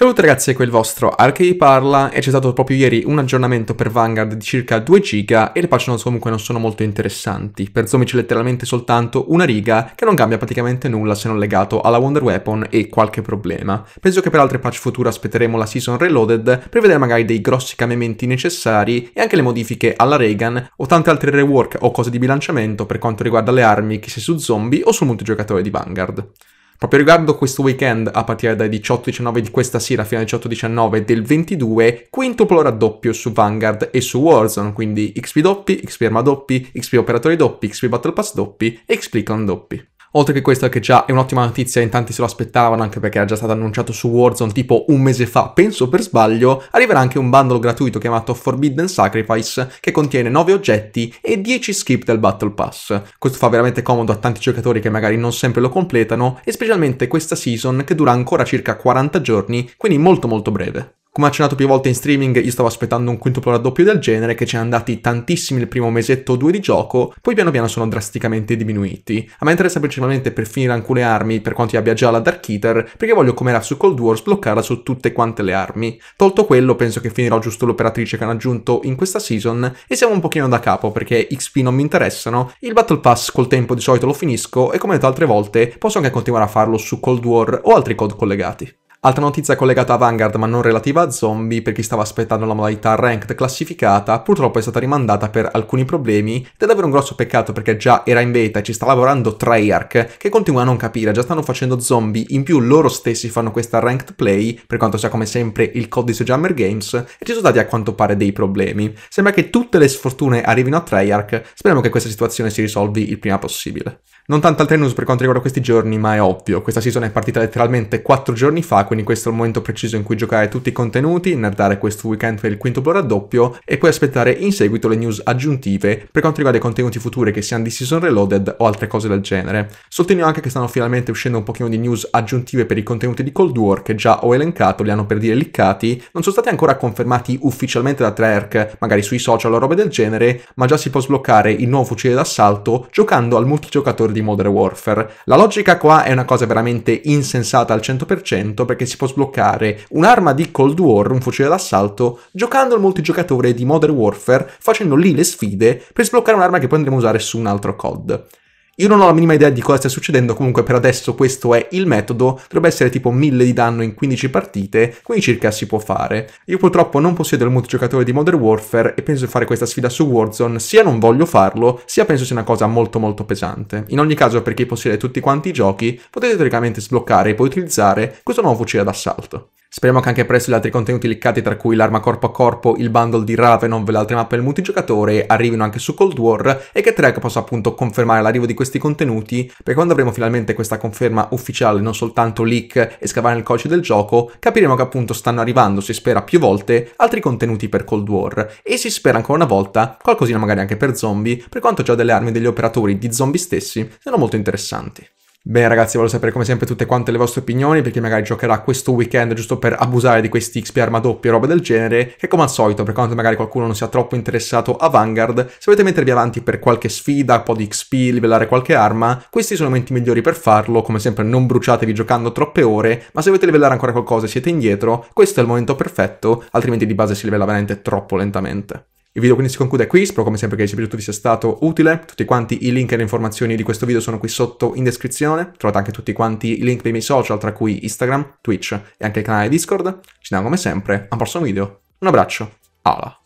Salute ragazzi, qui è il vostro Arche di Parla e c'è stato proprio ieri un aggiornamento per Vanguard di circa 2 giga e le patch notes comunque non sono molto interessanti. Per Zombie c'è letteralmente soltanto una riga che non cambia praticamente nulla se non legato alla Wonder Weapon e qualche problema. Penso che per altre patch future aspetteremo la Season Reloaded per vedere magari dei grossi cambiamenti necessari e anche le modifiche alla Reagan o tante altre rework o cose di bilanciamento per quanto riguarda le armi che sia su Zombie o sul multigiocatore di Vanguard. Proprio riguardo questo weekend, a partire dai 18-19 di questa sera fino alle 18-19 del 22, quintuplo raddoppio su Vanguard e su Warzone, quindi XP doppi, XP arma doppi, XP operatori doppi, XP Battle Pass doppi e XP clan doppi. Oltre che questo che già è un'ottima notizia, in tanti se lo aspettavano anche perché era già stato annunciato su Warzone tipo un mese fa, penso per sbaglio, arriverà anche un bundle gratuito chiamato Forbidden Sacrifice che contiene 9 oggetti e 10 skip del Battle Pass. Questo fa veramente comodo a tanti giocatori che magari non sempre lo completano e specialmente questa season che dura ancora circa 40 giorni, quindi molto molto breve. Come accennato più volte in streaming, io stavo aspettando un quintuplo raddoppio del genere che ci è andati tantissimi il primo mesetto o due di gioco, poi piano piano sono drasticamente diminuiti. A me interessa principalmente per finire alcune armi, per quanto io abbia già la Dark Eater, perché voglio come era su Cold War sbloccarla su tutte quante le armi. Tolto quello, penso che finirò giusto l'operatrice che hanno aggiunto in questa season e siamo un pochino da capo perché XP non mi interessano, il Battle Pass col tempo di solito lo finisco e come ho detto altre volte posso anche continuare a farlo su Cold War o altri code collegati. Altra notizia collegata a Vanguard ma non relativa a zombie, per chi stava aspettando la modalità ranked classificata, purtroppo è stata rimandata per alcuni problemi ed è davvero un grosso peccato perché già era in beta e ci sta lavorando Treyarch che continua a non capire, già stanno facendo zombie, in più loro stessi fanno questa ranked play, per quanto sia come sempre il codice Jammer Games, e ci sono stati a quanto pare dei problemi. Sembra che tutte le sfortune arrivino a Treyarch, speriamo che questa situazione si risolvi il prima possibile. Non tante altre news per quanto riguarda questi giorni, ma è ovvio, questa season è partita letteralmente 4 giorni fa, quindi quindi questo è il momento preciso in cui giocare tutti i contenuti, nerdare questo weekend per il quinto quintuplo raddoppio e poi aspettare in seguito le news aggiuntive per quanto riguarda i contenuti futuri che siano di Season Reloaded o altre cose del genere. Sottolineo anche che stanno finalmente uscendo un pochino di news aggiuntive per i contenuti di Cold War che già ho elencato, li hanno per dire liccati, non sono stati ancora confermati ufficialmente da Treyarch, magari sui social o robe del genere, ma già si può sbloccare il nuovo fucile d'assalto giocando al multigiocatore di Modern Warfare. La logica qua è una cosa veramente insensata al 100% perché perché si può sbloccare un'arma di Cold War, un fucile d'assalto, giocando il multigiocatore di Modern Warfare, facendo lì le sfide per sbloccare un'arma che poi andremo a usare su un altro COD. Io non ho la minima idea di cosa stia succedendo, comunque per adesso questo è il metodo, dovrebbe essere tipo 1000 di danno in 15 partite, quindi circa si può fare. Io purtroppo non possiedo il multigiocatore di Modern Warfare e penso di fare questa sfida su Warzone, sia non voglio farlo, sia penso sia una cosa molto molto pesante. In ogni caso per chi possiede tutti quanti i giochi, potete teoricamente sbloccare e poi utilizzare questo nuovo fucile d'assalto. Speriamo che anche presto gli altri contenuti linkati, tra cui l'arma corpo a corpo, il bundle di Ravenov e le altre mappe del multigiocatore, arrivino anche su Cold War e che Trek possa appunto confermare l'arrivo di questi contenuti, perché quando avremo finalmente questa conferma ufficiale, non soltanto leak e scavare nel codice del gioco, capiremo che appunto stanno arrivando, si spera più volte, altri contenuti per Cold War e si spera ancora una volta qualcosina magari anche per zombie, per quanto già delle armi degli operatori di zombie stessi siano molto interessanti. Beh, ragazzi, voglio sapere come sempre tutte quante le vostre opinioni, perché magari giocherà questo weekend giusto per abusare di questi XP arma doppia e roba del genere, Che come al solito, per quanto magari qualcuno non sia troppo interessato a Vanguard, se volete mettervi avanti per qualche sfida, un po' di XP, livellare qualche arma, questi sono i momenti migliori per farlo, come sempre non bruciatevi giocando troppe ore, ma se volete livellare ancora qualcosa e siete indietro, questo è il momento perfetto, altrimenti di base si livella veramente troppo lentamente. Il video quindi si conclude qui, spero come sempre che il video vi sia stato utile, tutti quanti i link e le informazioni di questo video sono qui sotto in descrizione, trovate anche tutti quanti i link dei miei social tra cui Instagram, Twitch e anche il canale Discord, ci vediamo come sempre a un prossimo video, un abbraccio, ala!